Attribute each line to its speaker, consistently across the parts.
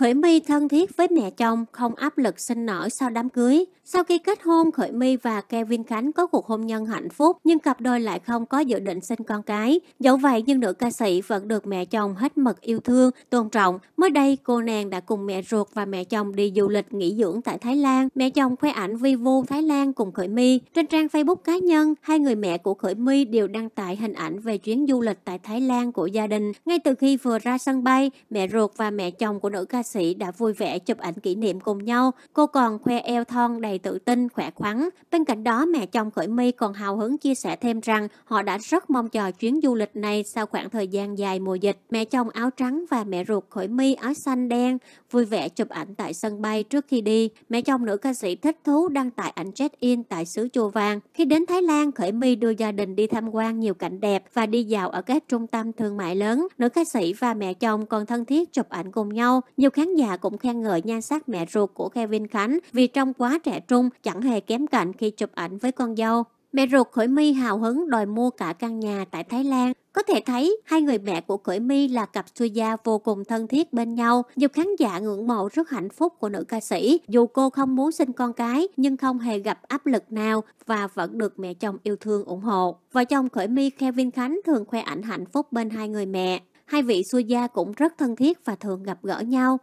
Speaker 1: Khởi My thân thiết với mẹ chồng, không áp lực sinh nở sau đám cưới. Sau khi kết hôn, Khởi My và Kevin Khánh có cuộc hôn nhân hạnh phúc, nhưng cặp đôi lại không có dự định sinh con cái. Dẫu vậy, nhưng nữ ca sĩ vẫn được mẹ chồng hết mực yêu thương, tôn trọng. Mới đây, cô nàng đã cùng mẹ ruột và mẹ chồng đi du lịch nghỉ dưỡng tại Thái Lan. Mẹ chồng khoe ảnh vi vu Thái Lan cùng Khởi My. Trên trang Facebook cá nhân, hai người mẹ của Khởi My đều đăng tải hình ảnh về chuyến du lịch tại Thái Lan của gia đình. Ngay từ khi vừa ra sân bay, mẹ ruột và mẹ chồng của nữ ca sĩ đã vui vẻ chụp ảnh kỷ niệm cùng nhau. Cô còn khoe eo thon đầy tự tin, khỏe khoắn. Bên cạnh đó, mẹ chồng Khởi My còn hào hứng chia sẻ thêm rằng họ đã rất mong chờ chuyến du lịch này sau khoảng thời gian dài mùa dịch. Mẹ chồng áo trắng và mẹ ruột Khởi My áo xanh đen vui vẻ chụp ảnh tại sân bay trước khi đi. Mẹ chồng nữ ca sĩ thích thú đăng tải ảnh check-in tại xứ Chùa Vàng. Khi đến Thái Lan, Khởi My đưa gia đình đi tham quan nhiều cảnh đẹp và đi dạo ở các trung tâm thương mại lớn. Nữ ca sĩ và mẹ chồng còn thân thiết chụp ảnh cùng nhau. Nhiều khán giả cũng khen ngợi nhan sắc mẹ ruột của Kevin Khánh vì trông quá trẻ trung, chẳng hề kém cạnh khi chụp ảnh với con dâu. Mẹ ruột Khởi My hào hứng đòi mua cả căn nhà tại Thái Lan. Có thể thấy, hai người mẹ của Khởi My là cặp xui gia vô cùng thân thiết bên nhau. giúp khán giả ngưỡng mộ rất hạnh phúc của nữ ca sĩ. Dù cô không muốn sinh con cái, nhưng không hề gặp áp lực nào và vẫn được mẹ chồng yêu thương ủng hộ. Vợ chồng Khởi My Kevin Khánh thường khoe ảnh hạnh phúc bên hai người mẹ hai vị xua gia cũng rất thân thiết và thường gặp gỡ nhau.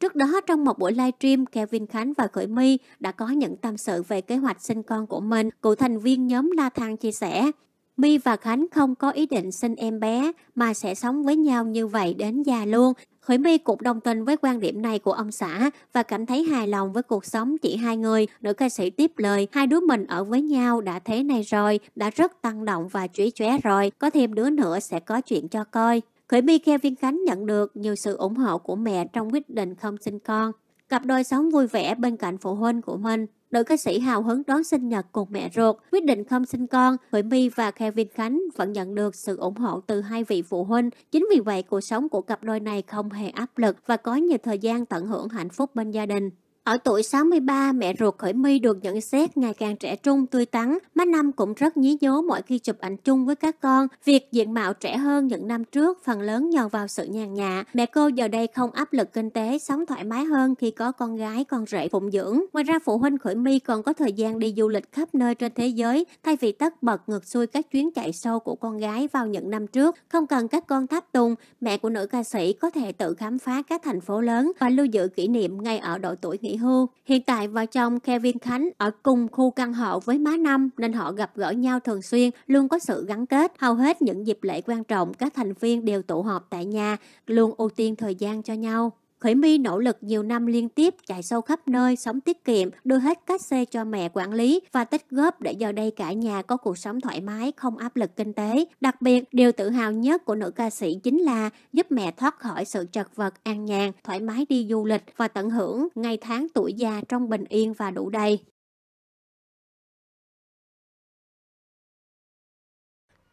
Speaker 1: Trước đó trong một buổi livestream, Kevin Khánh và Khởi My đã có những tâm sự về kế hoạch sinh con của mình. cụ thành viên nhóm La Thang chia sẻ, My và Khánh không có ý định sinh em bé mà sẽ sống với nhau như vậy đến già luôn. Khởi My cũng đồng tình với quan điểm này của ông xã và cảm thấy hài lòng với cuộc sống chỉ hai người. Nữ ca sĩ tiếp lời, hai đứa mình ở với nhau đã thế này rồi, đã rất tăng động và chuối chóe rồi, có thêm đứa nữa sẽ có chuyện cho coi. Khởi My Kevin Khánh nhận được nhiều sự ủng hộ của mẹ trong quyết định không sinh con. Cặp đôi sống vui vẻ bên cạnh phụ huynh của mình. Nữ ca sĩ hào hứng đón sinh nhật cùng mẹ ruột, quyết định không sinh con, Khởi My và Kevin Khánh vẫn nhận được sự ủng hộ từ hai vị phụ huynh. Chính vì vậy, cuộc sống của cặp đôi này không hề áp lực và có nhiều thời gian tận hưởng hạnh phúc bên gia đình. Ở tuổi 63, mẹ ruột Khởi My được nhận xét ngày càng trẻ trung, tươi tắn. Má Năm cũng rất nhí nhố mỗi khi chụp ảnh chung với các con. Việc diện mạo trẻ hơn những năm trước phần lớn nhờ vào sự nhàn nhạ. Mẹ cô giờ đây không áp lực kinh tế, sống thoải mái hơn khi có con gái, con rể phụng dưỡng. Ngoài ra phụ huynh Khởi My còn có thời gian đi du lịch khắp nơi trên thế giới thay vì tất bật ngược xuôi các chuyến chạy sâu của con gái vào những năm trước. Không cần các con tháp tùng, mẹ của nữ ca sĩ có thể tự khám phá các thành phố lớn và lưu giữ kỷ niệm ngay ở độ tuổi nghỉ hưu. Hiện tại vợ chồng Kevin Khánh ở cùng khu căn hộ với má Năm nên họ gặp gỡ nhau thường xuyên, luôn có sự gắn kết. Hầu hết những dịp lễ quan trọng, các thành viên đều tụ họp tại nhà, luôn ưu tiên thời gian cho nhau. Khởi My nỗ lực nhiều năm liên tiếp chạy sâu khắp nơi, sống tiết kiệm, đưa hết các xe cho mẹ quản lý và tích góp để giờ đây cả nhà có cuộc sống thoải mái, không áp lực kinh tế. Đặc biệt, điều tự hào nhất của nữ ca sĩ chính là giúp mẹ thoát khỏi sự trật vật, an nhàn, thoải mái đi du lịch và tận hưởng ngày tháng tuổi già trong bình yên và đủ đầy.